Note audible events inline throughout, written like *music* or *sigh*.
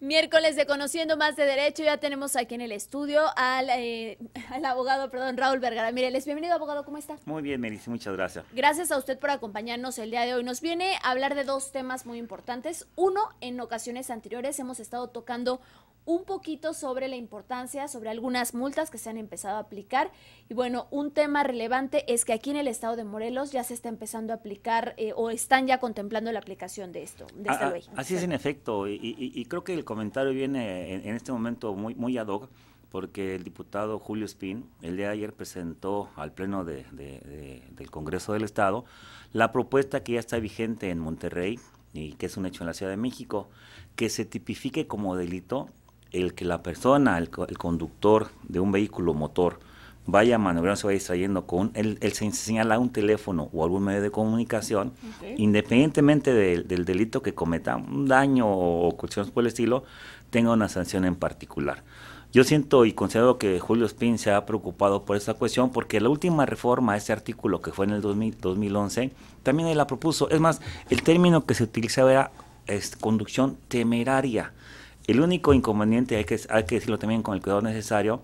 Miércoles de Conociendo Más de Derecho, ya tenemos aquí en el estudio eh, *laughs* al, abogado, perdón, Raúl Vergara. Mire, les bienvenido, abogado, ¿cómo está? Muy bien, Melissa, muchas gracias. Gracias a usted por acompañarnos el día de hoy. Nos viene a hablar de dos temas muy importantes. Uno, en ocasiones anteriores hemos estado tocando un poquito sobre la importancia, sobre algunas multas que se han empezado a aplicar. Y bueno, un tema relevante es que aquí en el estado de Morelos ya se está empezando a aplicar eh, o están ya contemplando la aplicación de esto, de esta Así es, en efecto, y, creo que el comentario viene en, este momento muy, muy ad hoc porque el diputado Julio Spin el día de ayer presentó al Pleno de, del Congreso del Estado la propuesta que ya está vigente en Monterrey y que es un hecho en la Ciudad de México, que se tipifique como delito el que la persona, el, conductor de un vehículo motor, vaya maniobrando, se vaya distrayendo con él, se señala un teléfono o algún medio de comunicación, independientemente del delito que cometa, un daño o cuestiones por el estilo, tenga una sanción en particular. Yo siento y considero que Julio Spin se ha preocupado por esta cuestión porque la última reforma a este artículo que fue en el 2011 también él la propuso. Es más, el término que se utilizaba era conducción temeraria. El único inconveniente, hay que, hay que decirlo también con el cuidado necesario,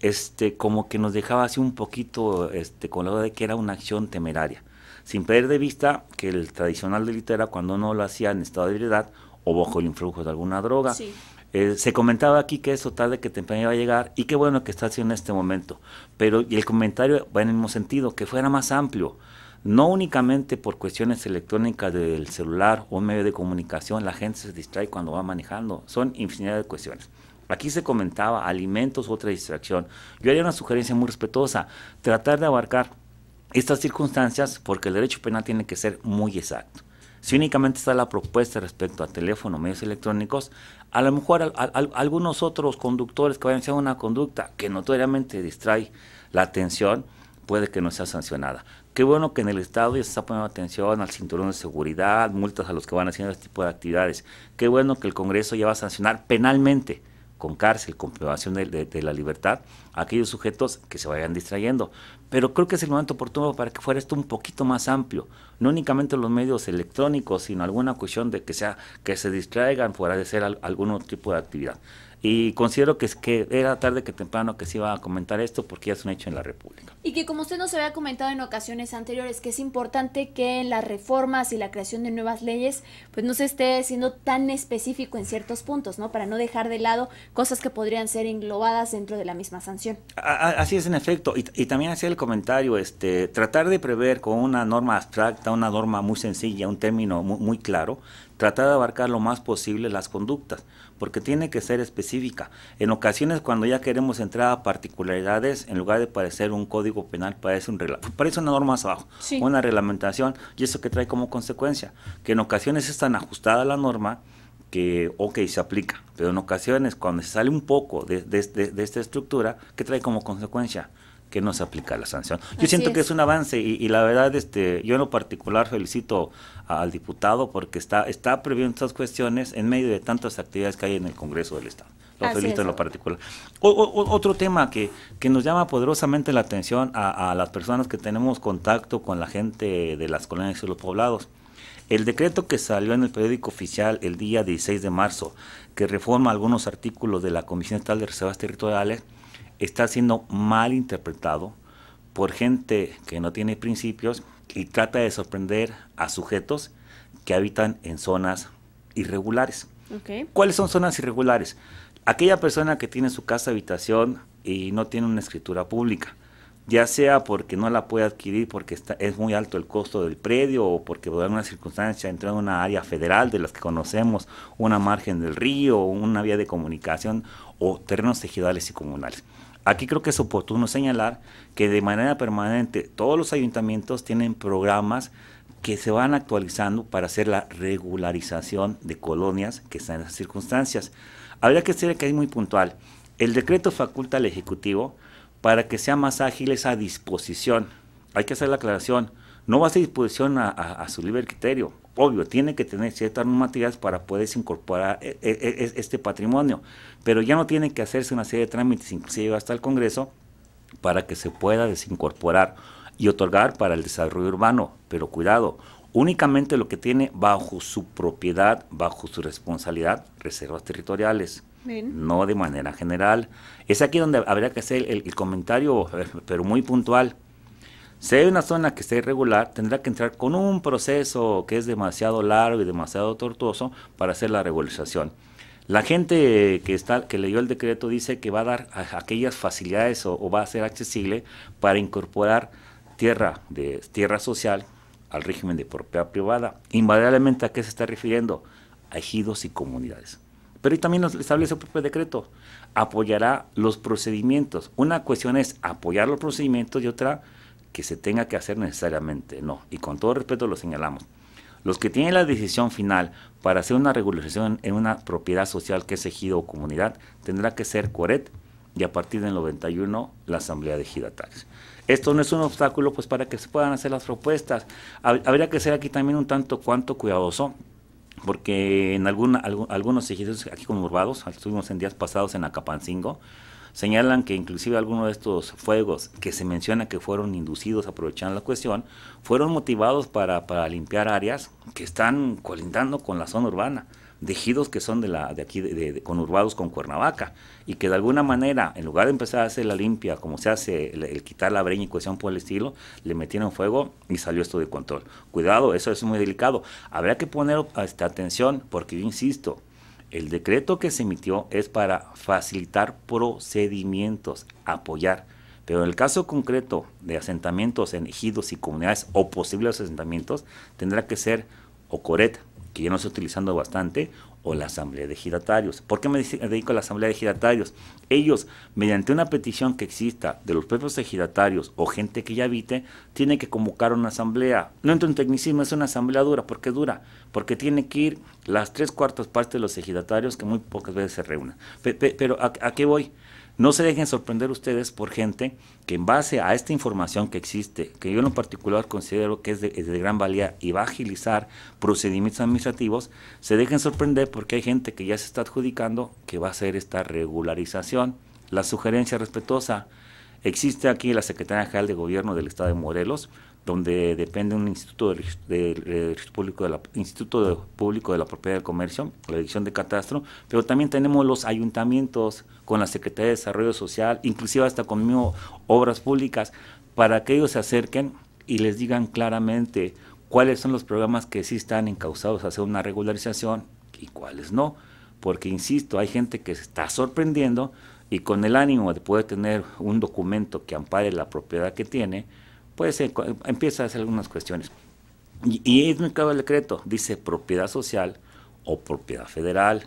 este, como que nos dejaba así un poquito este, con idea de que era una acción temeraria, sin perder de vista que el tradicional delito era cuando uno lo hacía en estado de debilidad o bajo el influjo de alguna droga. Eh, se comentaba aquí que eso tarde que temprano iba a llegar y qué bueno que está haciendo en este momento. Pero y el comentario va en el mismo sentido, que fuera más amplio no únicamente por cuestiones electrónicas del celular o medio de comunicación, la gente se distrae cuando va manejando, son infinidad de cuestiones. Aquí se comentaba alimentos, otra distracción. Yo haría una sugerencia muy respetuosa, tratar de abarcar estas circunstancias porque el derecho penal tiene que ser muy exacto. Si únicamente está la propuesta respecto a teléfono, medios electrónicos, a lo mejor algunos otros conductores que vayan a una conducta que notoriamente distrae la atención, puede que no sea sancionada. Qué bueno que en el Estado ya se está poniendo atención al cinturón de seguridad, multas a los que van haciendo este tipo de actividades. Qué bueno que el Congreso ya va a sancionar penalmente con cárcel, con privación de, la libertad, a aquellos sujetos que se vayan distrayendo. Pero creo que es el momento oportuno para que fuera esto un poquito más amplio, no únicamente los medios electrónicos, sino alguna cuestión de que sea que se distraigan fuera de ser algún tipo de actividad. Y considero que, es que era tarde que temprano que se iba a comentar esto porque ya es un hecho en la República. Y que como usted nos había comentado en ocasiones anteriores, que es importante que en las reformas y la creación de nuevas leyes, pues no se esté siendo tan específico en ciertos puntos, ¿no? Para no dejar de lado cosas que podrían ser englobadas dentro de la misma sanción. así es, en efecto. Y, también hacía el comentario, este, tratar de prever con una norma abstracta, una norma muy sencilla, un término muy claro, tratar de abarcar lo más posible las conductas porque tiene que ser específica. En ocasiones cuando ya queremos entrar a particularidades, en lugar de parecer un código penal, parece, un regla, parece una norma más abajo, una reglamentación, y eso que trae como consecuencia, que en ocasiones es tan ajustada la norma que, ok, se aplica, pero en ocasiones cuando se sale un poco de, de, de, de esta estructura, ¿qué trae como consecuencia? que no se aplica la sanción. Yo siento que es un avance y, la verdad, este, yo en lo particular felicito al diputado porque está, está previendo estas cuestiones en medio de tantas actividades que hay en el Congreso del Estado. Lo felicito en lo particular. otro tema que, que nos llama poderosamente la atención a, a las personas que tenemos contacto con la gente de las colonias y los poblados. El decreto que salió en el periódico oficial el día 16 de marzo, que reforma algunos artículos de la Comisión Estatal de Reservas Territoriales, está siendo mal interpretado por gente que no tiene principios y trata de sorprender a sujetos que habitan en zonas irregulares. ¿Cuáles son zonas irregulares? Aquella persona que tiene su casa habitación y no tiene una escritura pública, ya sea porque no la puede adquirir porque es muy alto el costo del predio o porque por alguna circunstancia entró en una área federal de las que conocemos, una margen del río, una vía de comunicación o terrenos ejidales y comunales. Aquí creo que es oportuno señalar que de manera permanente todos los ayuntamientos tienen programas que se van actualizando para hacer la regularización de colonias que están en esas circunstancias. Habría que ser que muy puntual. El decreto faculta al Ejecutivo para que sea más ágil esa disposición. Hay que hacer la aclaración. No va a ser disposición a su libre criterio obvio, tiene que tener ciertas normativas para poder incorporar eh, eh, eh, este patrimonio, pero ya no tiene que hacerse una serie de trámites, inclusive hasta el Congreso, para que se pueda desincorporar y otorgar para el desarrollo urbano. Pero cuidado, únicamente lo que tiene bajo su propiedad, bajo su responsabilidad, reservas territoriales. No de manera general. Es aquí donde habría que hacer el comentario, pero muy puntual si hay una zona que está irregular, tendrá que entrar con un proceso que es demasiado largo y demasiado tortuoso para hacer la regularización. La gente que, está, que leyó el decreto dice que va a dar aquellas facilidades o, va a ser accesible para incorporar tierra, de, tierra social al régimen de propiedad privada. Invariablemente a qué se está refiriendo? A ejidos y comunidades. Pero también nos establece el propio decreto. Apoyará los procedimientos. Una cuestión es apoyar los procedimientos y otra que se tenga que hacer necesariamente, no. Y con todo respeto lo señalamos. Los que tienen la decisión final para hacer una regularización en una propiedad social que es ejido o comunidad tendrá que ser Coret y a partir del 91 la Asamblea de Tax. Esto no es un obstáculo pues para que se puedan hacer las propuestas. Habría que ser aquí también un tanto cuanto cuidadoso porque en alguna, algunos ejidos aquí conurbados, estuvimos en días pasados en Acapancingo, Señalan que inclusive algunos de estos fuegos que se menciona que fueron inducidos aprovechando la cuestión, fueron motivados para, limpiar áreas que están colindando con la zona urbana tejidos que son de, la, de aquí, de, conurbados con Cuernavaca, y que de alguna manera, en lugar de empezar a hacer la limpia, como se hace el, quitar la breña y cuestión por el estilo, le metieron fuego y salió esto de control. Cuidado, eso es muy delicado. habría que poner esta atención, porque yo insisto, el decreto que se emitió es para facilitar procedimientos, apoyar. Pero en el caso concreto de asentamientos en ejidos y comunidades o posibles asentamientos, tendrá que ser OCORET que yo no está utilizando bastante, o la asamblea de giratarios. ¿Por qué me dedico a la asamblea de giratarios? Ellos, mediante una petición que exista de los propios giratarios o gente que ya habite, tienen que convocar una asamblea. No entro en tecnicismo, es una asamblea dura. ¿Por qué dura? Porque tiene que ir las tres cuartas partes de los ejidatarios que muy pocas veces se reúnen. pero ¿a qué voy? No se dejen sorprender ustedes por gente que en base a esta información que existe, que yo en particular considero que es de, gran valía y va a agilizar procedimientos administrativos, se dejen sorprender porque hay gente que ya se está adjudicando que va a hacer esta regularización. La sugerencia respetuosa, existe aquí en la Secretaría General de Gobierno del Estado de Morelos, donde depende un instituto del, eh, público de la, instituto público de la propiedad del comercio, la dirección de catastro, pero también tenemos los ayuntamientos con la Secretaría de Desarrollo Social, inclusive hasta con obras públicas, para que ellos se acerquen y les digan claramente cuáles son los programas que sí están encausados a hacer una regularización y cuáles no, porque insisto, hay gente que se está sorprendiendo y con el ánimo de poder tener un documento que ampare la propiedad que tiene, pues empieza a hacer algunas cuestiones. Y, es muy claro el decreto, dice propiedad social o propiedad federal.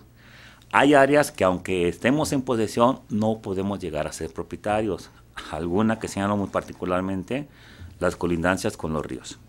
Hay áreas que aunque estemos en posesión no podemos llegar a ser propietarios. Alguna que señalo muy particularmente, las colindancias con los ríos.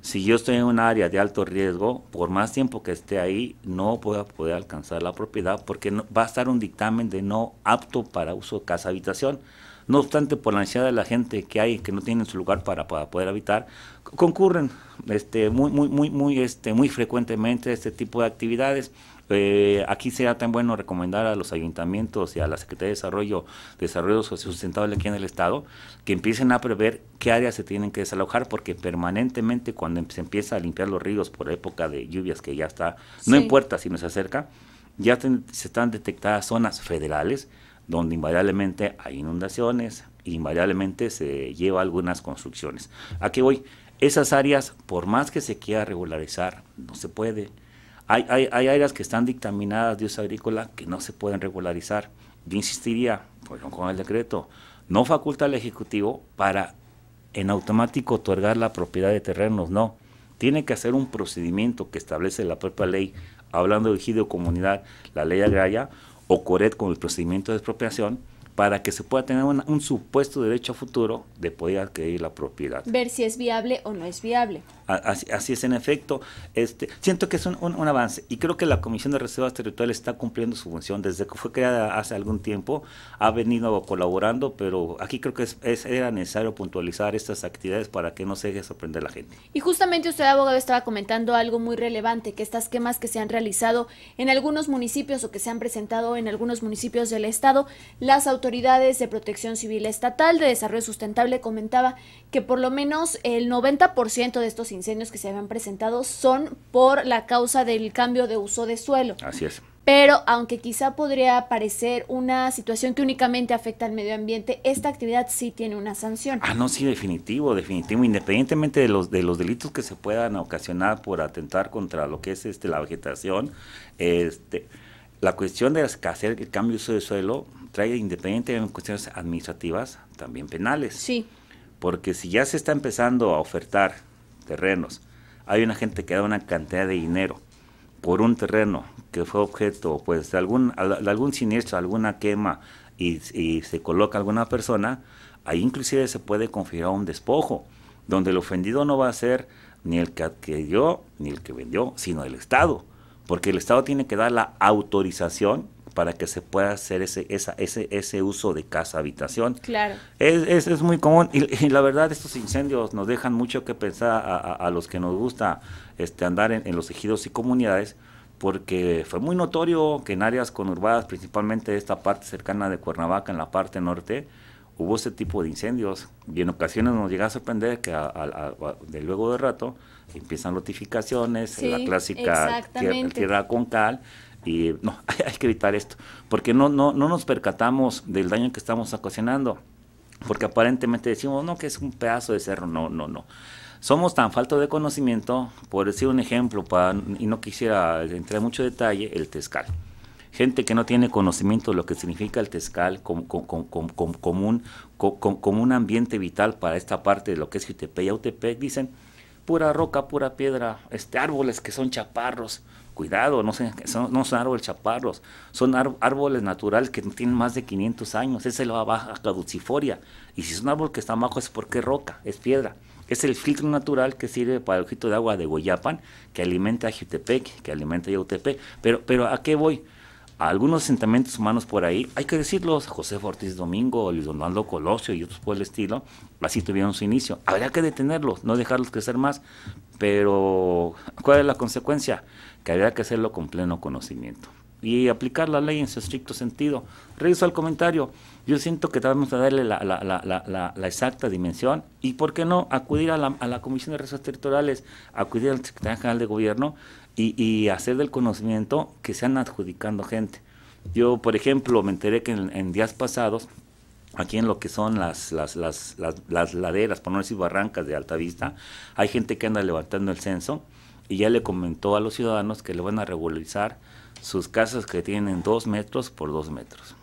Si yo estoy en un área de alto riesgo, por más tiempo que esté ahí, no voy poder alcanzar la propiedad porque va a estar un dictamen de no apto para uso casa-habitación. No obstante, por la necesidad de la gente que hay, que no tienen su lugar para, para poder habitar, concurren este, muy, muy, muy, muy, este, muy frecuentemente este tipo de actividades. Eh, aquí sería tan bueno recomendar a los ayuntamientos y a la Secretaría de Desarrollo, Desarrollo Sustentable aquí en el Estado, que empiecen a prever qué áreas se tienen que desalojar, porque permanentemente cuando se empieza a limpiar los ríos por época de lluvias que ya está, no importa si sino se acerca, ya se están detectadas zonas federales donde invariablemente hay inundaciones, invariablemente se lleva algunas construcciones. Aquí voy? Esas áreas, por más que se quiera regularizar, no se puede. Hay, áreas que están dictaminadas de uso agrícola que no se pueden regularizar. Yo insistiría, pues, con el decreto, no faculta al Ejecutivo para en automático otorgar la propiedad de terrenos, no. Tiene que hacer un procedimiento que establece la propia ley, hablando de ejido comunidad, la ley agraria, ocurre con el procedimiento de expropiación para que se pueda tener un supuesto derecho futuro de poder adquirir la propiedad. Ver si es viable o no es viable. Así, es, en efecto. Este, siento que es un, avance y creo que la Comisión de Reservas Territoriales está cumpliendo su función. Desde que fue creada hace algún tiempo, ha venido colaborando, pero aquí creo que era necesario puntualizar estas actividades para que no se deje sorprender la gente. Y justamente usted, abogado, estaba comentando algo muy relevante, que estas quemas que se han realizado en algunos municipios o que se han presentado en algunos municipios del Estado, las autoridades autoridades de protección civil estatal de desarrollo sustentable comentaba que por lo menos el 90% de estos incendios que se habían presentado son por la causa del cambio de uso de suelo. Así es. Pero aunque quizá podría parecer una situación que únicamente afecta al medio ambiente, esta actividad sí tiene una sanción. Ah, no, sí, definitivo, definitivo. Independientemente de los, de los delitos que se puedan ocasionar por atentar contra lo que es este, la vegetación, este, la cuestión de hacer el cambio de uso de suelo trae independientemente cuestiones administrativas, también penales. Sí. Porque si ya se está empezando a ofertar terrenos, hay una gente que da una cantidad de dinero por un terreno que fue objeto pues de algún, algún siniestro, alguna quema y, y, se coloca alguna persona, ahí inclusive se puede configurar un despojo, donde el ofendido no va a ser ni el que adquirió ni el que vendió, sino el Estado porque el Estado tiene que dar la autorización para que se pueda hacer ese, ese, uso de casa-habitación. Claro. Es, es, muy común y, la verdad estos incendios nos dejan mucho que pensar a, los que nos gusta este, andar en, en, los ejidos y comunidades, porque fue muy notorio que en áreas conurbadas, principalmente esta parte cercana de Cuernavaca, en la parte norte, hubo ese tipo de incendios y en ocasiones nos llega a sorprender que de luego de rato empiezan notificaciones, la clásica tierra, con cal y no, *laughs* hay que evitar esto, porque no, no, no nos percatamos del daño que estamos ocasionando, porque aparentemente decimos, no, que es un pedazo de cerro, no, no, no. Somos tan falto de conocimiento, por decir un ejemplo, para, y no quisiera entrar en mucho detalle, el tezcal gente que no tiene conocimiento de lo que significa el Tezcal como, como, un, ambiente vital para esta parte de lo que es Jutepec y Autepec, dicen pura roca, pura piedra, este, árboles que son chaparros. Cuidado, no son, no son árboles chaparros, son árboles naturales que tienen más de 500 años. es es la baja caduciforia. Y si es un árbol que está abajo es porque es roca, es piedra es el filtro natural que sirve para el ojito de agua de Guayapan, que alimenta a Jutepec, que alimenta a Yautepec. Pero, pero ¿a qué voy? a algunos asentamientos humanos por ahí, hay que decirlos, José Ortiz Domingo, Luis Donaldo Colosio y otros por el estilo, así tuvieron su inicio. Habría que detenerlos, no dejarlos crecer más, pero ¿cuál es la consecuencia? Que habría que hacerlo con pleno conocimiento y aplicar la ley en su estricto sentido. Regreso al comentario. Yo siento que tenemos debemos darle la, exacta dimensión y, ¿por qué no?, acudir a la, Comisión de Recursos Territoriales, acudir al Secretario General de Gobierno y, hacer del conocimiento que se han adjudicando gente. Yo, por ejemplo, me enteré que en, días pasados, aquí en lo que son las, laderas, por no decir barrancas de Alta Vista hay gente que anda levantando el censo y ya le comentó a los ciudadanos que le van a regularizar sus casas que tienen dos metros por dos metros.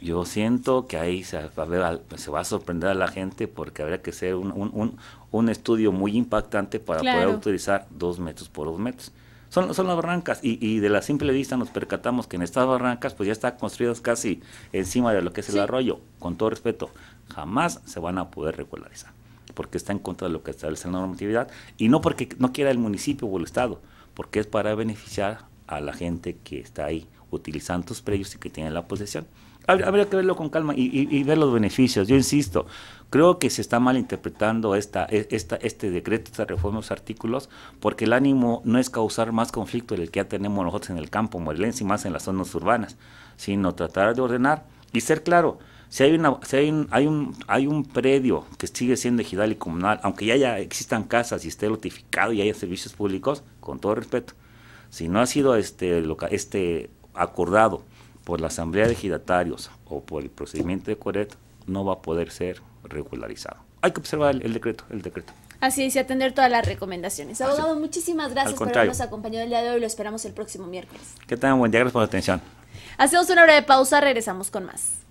Yo siento que ahí se va a, sorprender a la gente porque habría que hacer un, estudio muy impactante para poder utilizar dos metros por dos metros. Son, las barrancas y, de la simple vista nos percatamos que en estas barrancas pues ya están construidas casi encima de lo que es el arroyo, con todo respeto, jamás se van a poder regularizar porque está en contra de lo que establece la normatividad y no porque no quiera el municipio o el estado, porque es para beneficiar a la gente que está ahí utilizando tus precios y que tiene la posesión. Habría que verlo con calma y, ver los beneficios. Yo insisto, creo que se está malinterpretando esta, e, esta, este decreto, esta reforma, los artículos, porque el ánimo no es causar más conflicto del que ya tenemos nosotros en el campo morelense y más en las zonas urbanas, sino tratar de ordenar y ser claro. Si hay, una, si hay, un, hay, un, hay un predio que sigue siendo ejidal y comunal, aunque ya, haya existan casas y esté notificado y haya servicios públicos, con todo respeto, si no ha sido este, este acordado por la Asamblea de Ejidatarios o por el procedimiento de Coret, no va a poder ser regularizado. Hay que observar el, decreto, el decreto. Así es, y atender todas las recomendaciones. Abogado, muchísimas gracias por habernos acompañado el día de hoy. Lo esperamos el próximo miércoles. Que tengan buen día, gracias por la atención. Hacemos una hora de pausa, regresamos con más.